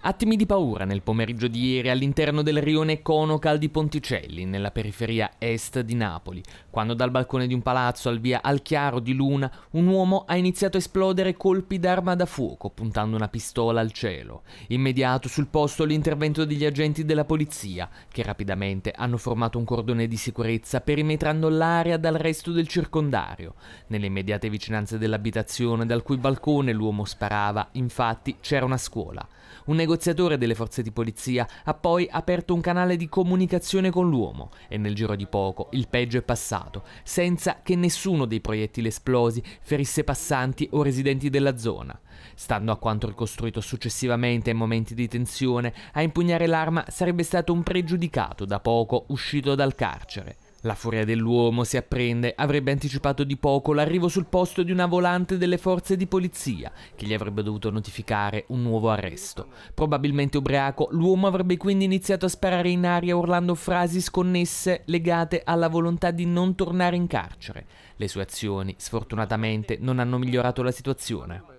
Attimi di paura nel pomeriggio di ieri all'interno del rione Conocal di Ponticelli, nella periferia est di Napoli, quando dal balcone di un palazzo al via Al Chiaro di Luna un uomo ha iniziato a esplodere colpi d'arma da fuoco puntando una pistola al cielo. Immediato sul posto l'intervento degli agenti della polizia, che rapidamente hanno formato un cordone di sicurezza perimetrando l'area dal resto del circondario. Nelle immediate vicinanze dell'abitazione dal cui balcone l'uomo sparava, infatti, c'era una scuola. Un negoziatore delle forze di polizia ha poi aperto un canale di comunicazione con l'uomo e nel giro di poco il peggio è passato, senza che nessuno dei proiettili esplosi ferisse passanti o residenti della zona. Stando a quanto ricostruito successivamente in momenti di tensione, a impugnare l'arma sarebbe stato un pregiudicato da poco uscito dal carcere. La furia dell'uomo si apprende, avrebbe anticipato di poco l'arrivo sul posto di una volante delle forze di polizia, che gli avrebbe dovuto notificare un nuovo arresto. Probabilmente ubriaco, l'uomo avrebbe quindi iniziato a sparare in aria urlando frasi sconnesse legate alla volontà di non tornare in carcere. Le sue azioni, sfortunatamente, non hanno migliorato la situazione.